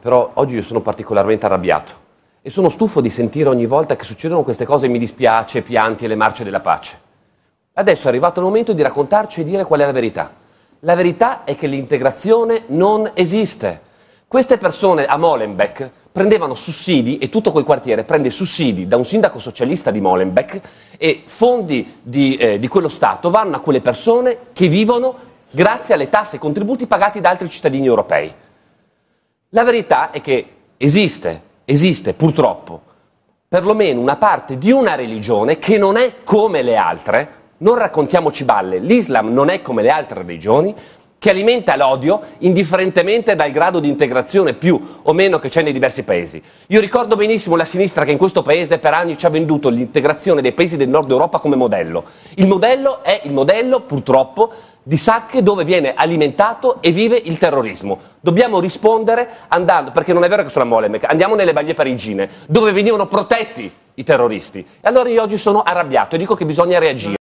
Però oggi io sono particolarmente arrabbiato e sono stufo di sentire ogni volta che succedono queste cose mi dispiace, pianti e le marce della pace. Adesso è arrivato il momento di raccontarci e dire qual è la verità. La verità è che l'integrazione non esiste. Queste persone a Molenbeek prendevano sussidi e tutto quel quartiere prende sussidi da un sindaco socialista di Molenbeek e fondi di, eh, di quello Stato vanno a quelle persone che vivono grazie alle tasse e contributi pagati da altri cittadini europei. La verità è che esiste, esiste purtroppo, perlomeno una parte di una religione che non è come le altre, non raccontiamoci balle, l'Islam non è come le altre religioni, che alimenta l'odio indifferentemente dal grado di integrazione più o meno che c'è nei diversi paesi. Io ricordo benissimo la sinistra che in questo paese per anni ci ha venduto l'integrazione dei paesi del nord Europa come modello. Il modello è il modello, purtroppo, di sacche dove viene alimentato e vive il terrorismo. Dobbiamo rispondere andando, perché non è vero che sono a Molemek, andiamo nelle baglie parigine, dove venivano protetti i terroristi. E allora io oggi sono arrabbiato e dico che bisogna reagire.